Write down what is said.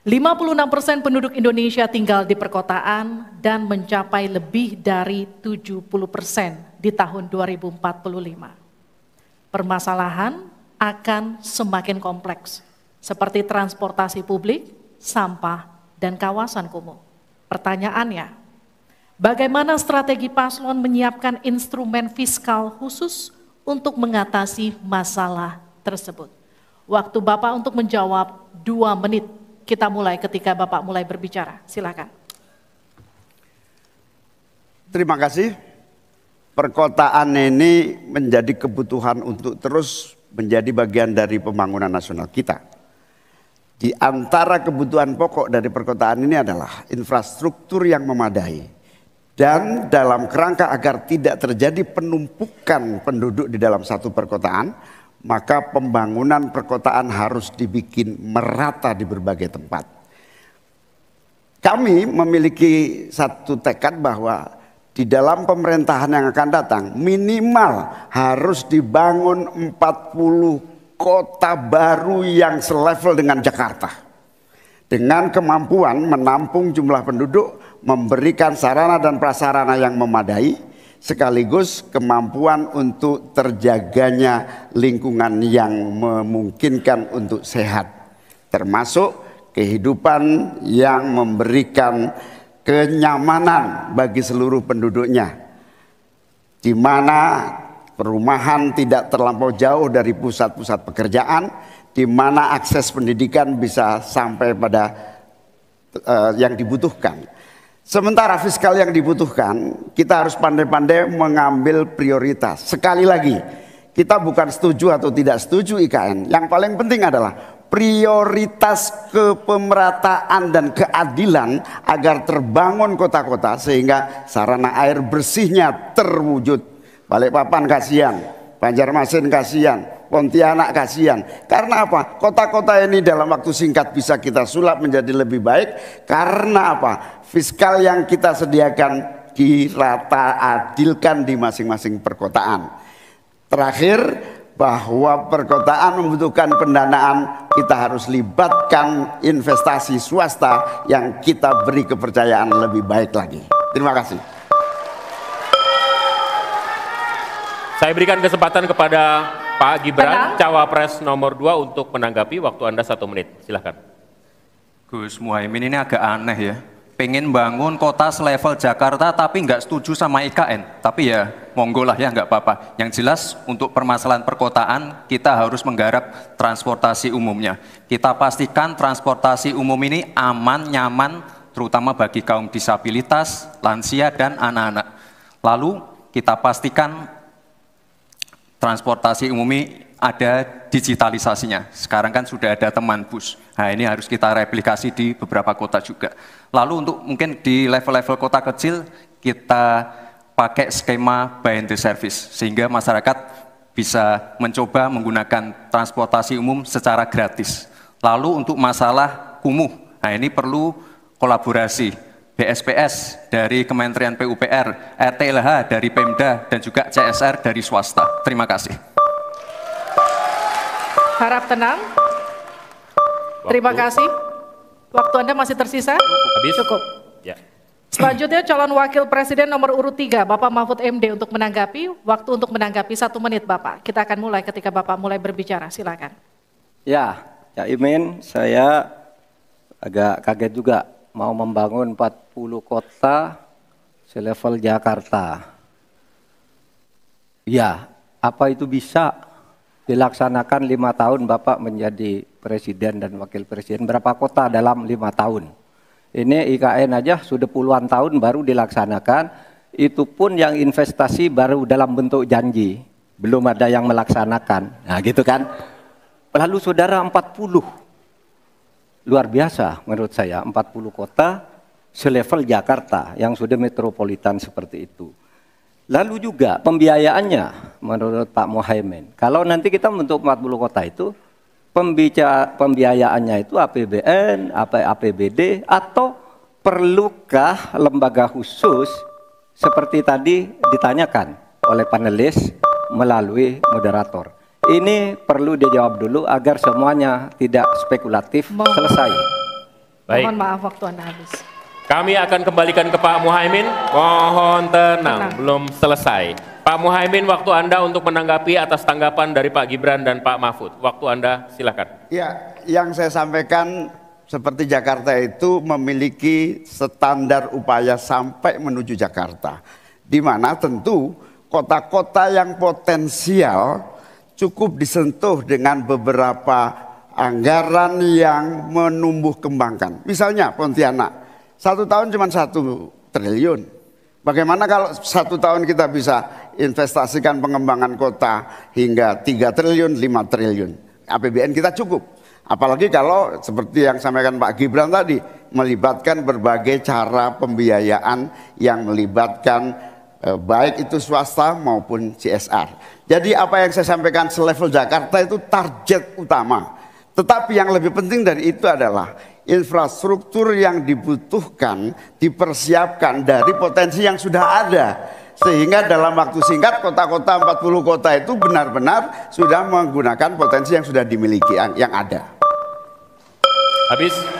56% penduduk Indonesia tinggal di perkotaan dan mencapai lebih dari 70% di tahun 2045. Permasalahan akan semakin kompleks, seperti transportasi publik, sampah, dan kawasan kumuh. Pertanyaannya, bagaimana strategi paslon menyiapkan instrumen fiskal khusus untuk mengatasi masalah tersebut? Waktu Bapak untuk menjawab dua menit kita mulai ketika Bapak mulai berbicara. Silakan. Terima kasih. Perkotaan ini menjadi kebutuhan untuk terus menjadi bagian dari pembangunan nasional kita. Di antara kebutuhan pokok dari perkotaan ini adalah infrastruktur yang memadai dan dalam kerangka agar tidak terjadi penumpukan penduduk di dalam satu perkotaan, maka pembangunan perkotaan harus dibikin merata di berbagai tempat. Kami memiliki satu tekad bahwa di dalam pemerintahan yang akan datang minimal harus dibangun 40 kota baru yang selevel dengan Jakarta. Dengan kemampuan menampung jumlah penduduk, memberikan sarana dan prasarana yang memadai, sekaligus kemampuan untuk terjaganya lingkungan yang memungkinkan untuk sehat, termasuk kehidupan yang memberikan kenyamanan bagi seluruh penduduknya, di mana perumahan tidak terlampau jauh dari pusat-pusat pekerjaan, di mana akses pendidikan bisa sampai pada uh, yang dibutuhkan Sementara fiskal yang dibutuhkan, kita harus pandai-pandai mengambil prioritas. Sekali lagi, kita bukan setuju atau tidak setuju IKN. Yang paling penting adalah prioritas kepemerataan dan keadilan agar terbangun kota-kota sehingga sarana air bersihnya terwujud. Balikpapan kasihan, Banjarmasin kasihan, Pontianak kasihan. Karena apa? Kota-kota ini dalam waktu singkat bisa kita sulap menjadi lebih baik. Karena apa? Fiskal yang kita sediakan dirata adilkan di masing-masing perkotaan. Terakhir, bahwa perkotaan membutuhkan pendanaan, kita harus libatkan investasi swasta yang kita beri kepercayaan lebih baik lagi. Terima kasih. Saya berikan kesempatan kepada Pak Gibran, Tenang. cawapres nomor dua untuk menanggapi waktu Anda satu menit. Silahkan. Gus Muhaimin ini agak aneh ya. Pengen bangun kota selevel Jakarta tapi nggak setuju sama IKN. Tapi ya monggo lah ya nggak apa-apa. Yang jelas untuk permasalahan perkotaan kita harus menggarap transportasi umumnya. Kita pastikan transportasi umum ini aman, nyaman, terutama bagi kaum disabilitas, lansia, dan anak-anak. Lalu kita pastikan transportasi umumnya ada digitalisasinya. Sekarang kan sudah ada teman bus. Nah ini harus kita replikasi di beberapa kota juga. Lalu untuk mungkin di level-level kota kecil kita pakai skema buy and service sehingga masyarakat bisa mencoba menggunakan transportasi umum secara gratis. Lalu untuk masalah kumuh, nah ini perlu kolaborasi BSPS dari Kementerian PUPR, RTLH dari Pemda, dan juga CSR dari swasta. Terima kasih. Harap tenang. Waktu. Terima kasih. Waktu Anda masih tersisa? Habis. Cukup. Ya. Selanjutnya calon wakil presiden nomor urut 3, Bapak Mahfud MD untuk menanggapi. Waktu untuk menanggapi satu menit Bapak. Kita akan mulai ketika Bapak mulai berbicara. Silakan. Ya, ya Imin, saya agak kaget juga mau membangun 40 kota selevel Jakarta. Ya, apa itu bisa dilaksanakan lima tahun Bapak menjadi presiden dan wakil presiden? Berapa kota dalam lima tahun? Ini IKN aja sudah puluhan tahun baru dilaksanakan, itu pun yang investasi baru dalam bentuk janji, belum ada yang melaksanakan. Nah gitu kan. Lalu saudara 40 luar biasa menurut saya 40 kota selevel Jakarta yang sudah metropolitan seperti itu. Lalu juga pembiayaannya menurut Pak Mohaimin. Kalau nanti kita membentuk 40 kota itu pembiayaannya itu APBN, apa APBD atau perlukah lembaga khusus seperti tadi ditanyakan oleh panelis melalui moderator. Ini perlu dijawab dulu agar semuanya tidak spekulatif Mohon. selesai. Baik. Mohon maaf waktu Anda habis. Kami akan kembalikan ke Pak Muhaimin. Mohon tenang, tenang. belum selesai. Pak Muhaimin, waktu Anda untuk menanggapi atas tanggapan dari Pak Gibran dan Pak Mahfud. Waktu Anda silakan. Ya, yang saya sampaikan seperti Jakarta itu memiliki standar upaya sampai menuju Jakarta. Di mana tentu kota-kota yang potensial cukup disentuh dengan beberapa anggaran yang menumbuh kembangkan. Misalnya Pontianak, satu tahun cuma satu triliun. Bagaimana kalau satu tahun kita bisa investasikan pengembangan kota hingga 3 triliun, 5 triliun. APBN kita cukup. Apalagi kalau seperti yang sampaikan Pak Gibran tadi, melibatkan berbagai cara pembiayaan yang melibatkan Eh, baik itu swasta maupun CSR. Jadi apa yang saya sampaikan selevel Jakarta itu target utama. Tetapi yang lebih penting dari itu adalah infrastruktur yang dibutuhkan dipersiapkan dari potensi yang sudah ada. Sehingga dalam waktu singkat kota-kota 40 kota itu benar-benar sudah menggunakan potensi yang sudah dimiliki yang ada. Habis.